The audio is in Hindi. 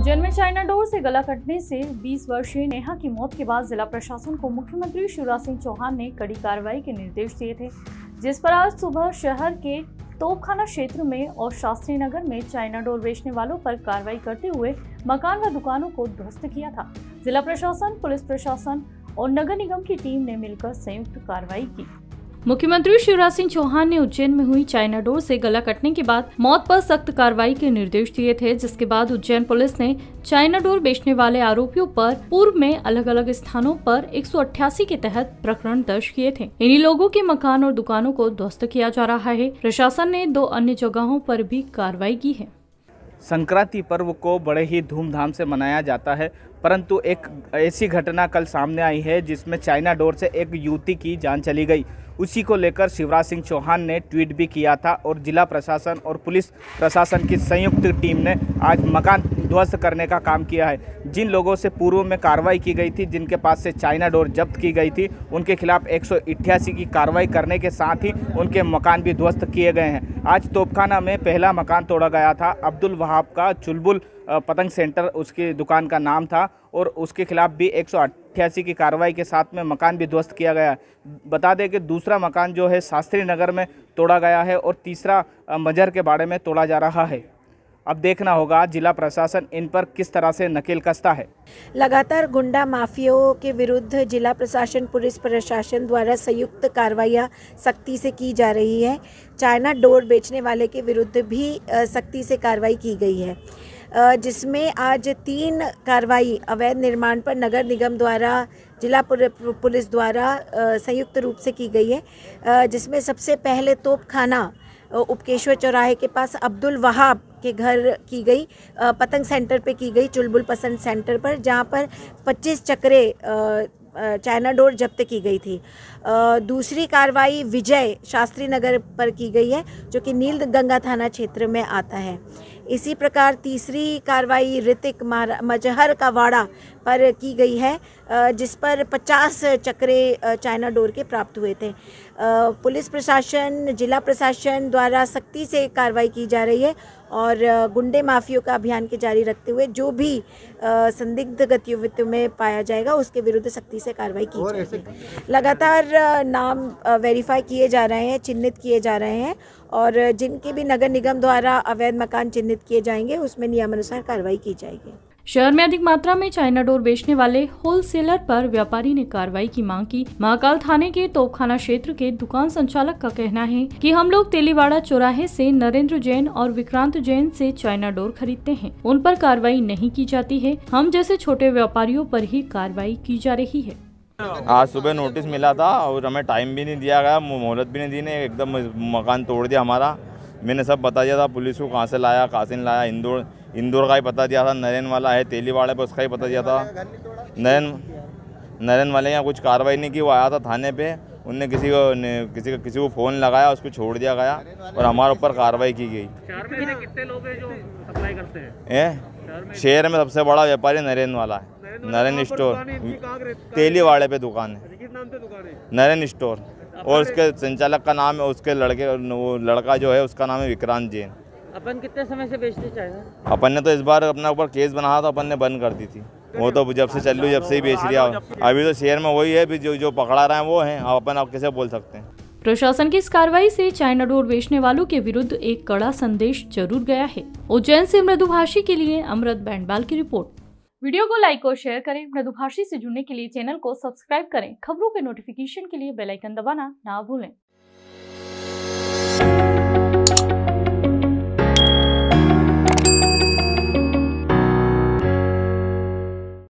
उज्जैन में चाइना डोर से गला कटने से 20 वर्षीय नेहा की मौत के बाद जिला प्रशासन को मुख्यमंत्री शिवराज सिंह चौहान ने कड़ी कार्रवाई के निर्देश दिए थे जिस पर आज सुबह शहर के तोपखाना क्षेत्र में और शास्त्री नगर में चाइना डोर बेचने वालों पर कार्रवाई करते हुए मकान व दुकानों को ध्वस्त किया था जिला प्रशासन पुलिस प्रशासन और नगर निगम की टीम ने मिलकर संयुक्त कार्रवाई की मुख्यमंत्री शिवराज सिंह चौहान ने उज्जैन में हुई चाइना डोर से गला कटने के बाद मौत पर सख्त कार्रवाई के निर्देश दिए थे जिसके बाद उज्जैन पुलिस ने चाइना डोर बेचने वाले आरोपियों पर पूर्व में अलग अलग स्थानों पर 188 के तहत प्रकरण दर्ज किए थे इन्हीं लोगों के मकान और दुकानों को ध्वस्त किया जा रहा है प्रशासन ने दो अन्य जगहों पर भी कार्रवाई की है संक्रांति पर्व को बड़े ही धूमधाम से मनाया जाता है परंतु एक ऐसी घटना कल सामने आई है जिसमें चाइना डोर से एक युवती की जान चली गई उसी को लेकर शिवराज सिंह चौहान ने ट्वीट भी किया था और जिला प्रशासन और पुलिस प्रशासन की संयुक्त टीम ने आज मकान ध्वस्त करने का काम किया है जिन लोगों से पूर्व में कार्रवाई की गई थी जिनके पास से चाइना डोर जब्त की गई थी उनके खिलाफ एक की कार्रवाई करने के साथ ही उनके मकान भी ध्वस्त किए गए हैं आज तोपखाना में पहला मकान तोड़ा गया था अब्दुल वहाब का चुलबुल पतंग सेंटर उसकी दुकान का नाम था और उसके खिलाफ भी एक की कार्रवाई के साथ में मकान भी ध्वस्त किया गया बता दें कि दूसरा मकान जो है शास्त्री नगर में तोड़ा गया है और तीसरा मजर के बाड़े में तोड़ा जा रहा है अब देखना होगा जिला प्रशासन इन पर किस तरह से नकेल कसता है लगातार गुंडा माफियाओं के विरुद्ध जिला प्रशासन पुलिस प्रशासन द्वारा संयुक्त कार्रवाइयाँ सख्ती से की जा रही है चाइना डोर बेचने वाले के विरुद्ध भी सख्ती से कार्रवाई की गई है जिसमें आज तीन कार्रवाई अवैध निर्माण पर नगर निगम द्वारा जिला पुलिस द्वारा संयुक्त रूप से की गई है जिसमें सबसे पहले तोपखाना उपकेश्वर चौराहे के पास अब्दुल वहाब के घर की गई पतंग सेंटर पे की गई चुलबुल पसंद सेंटर पर जहाँ पर 25 चक्रे चाइना डोर जब्त की गई थी दूसरी कार्रवाई विजय शास्त्री नगर पर की गई है जो कि नील गंगा थाना क्षेत्र में आता है इसी प्रकार तीसरी कार्रवाई ऋतिक मजहर का वाड़ा पर की गई है जिस पर 50 चक्रे चाइना डोर के प्राप्त हुए थे पुलिस प्रशासन जिला प्रशासन द्वारा सख्ती से कार्रवाई की जा रही है और गुंडे माफियों का अभियान के जारी रखते हुए जो भी संदिग्ध गतिविधियों में पाया जाएगा उसके विरुद्ध सख्ती से कार्रवाई की जाएगी लगातार नाम वेरीफाई किए जा रहे हैं चिन्हित किए जा रहे हैं और जिनके भी नगर निगम द्वारा अवैध मकान चिन्हित किए जाएंगे उसमें नियमानुसार कार्रवाई की जाएगी शहर में अधिक मात्रा में चाइना डोर बेचने वाले होलसेलर पर व्यापारी ने कार्रवाई की मांग की महाकाल थाने के तोपखाना क्षेत्र के दुकान संचालक का कहना है कि हम लोग तेलीवाड़ा चौराहे से नरेंद्र जैन और विक्रांत जैन से चाइना डोर खरीदते हैं उन पर कार्रवाई नहीं की जाती है हम जैसे छोटे व्यापारियों पर ही कार्रवाई की जा रही है हाँ। आज सुबह नोटिस मिला था और हमें टाइम भी नहीं दिया गया मोहलत भी नहीं दी ने एकदम मकान तोड़ दिया हमारा मैंने सब बता दिया था पुलिस को कहाँ से लाया कहाँ से लाया इंदौर इंदौर का ही पता दिया था नरेन वाला है तेलीवाड़ा पर उसका ही पता दिया था नरेन नरेन वाले यहाँ कुछ कार्रवाई नहीं की वो आया था थाने पे उनने किसी को किसी का किसी को फ़ोन लगाया उसको छोड़ दिया गया और हमारे ऊपर कार्रवाई की गई कितने लोग हैं जो सप्लाई करते हैं शहर में सबसे बड़ा व्यापारी नरेन वाला है नरेन स्टोर तेलीवाड़े पे दुकान है अच्छा, नरेन स्टोर अच्छा, और उसके संचालक का नाम है उसके लड़के वो लड़का जो है उसका नाम है विक्रांत जैन अपन कितने समय से बेचते चाहे अपन ने तो इस बार अपना ऊपर केस बनाया था अपन ने बंद कर दी थी वो तो जब से चल रही जब से ही बेच लिया अभी तो शहर में वही है जो जो पकड़ा रहे हैं वो है अपन आप कैसे बोल सकते हैं प्रशासन की इस कार्रवाई से चाइना डोर बेचने वालों के विरुद्ध एक कड़ा संदेश जरूर गया है उज्जैन से मृदुभाषी के लिए अमृत बैंडवाल की रिपोर्ट वीडियो को लाइक और शेयर करें मृदुभाषी से जुड़ने के लिए चैनल को सब्सक्राइब करें खबरों के नोटिफिकेशन के लिए बेलाइकन दबाना ना भूलें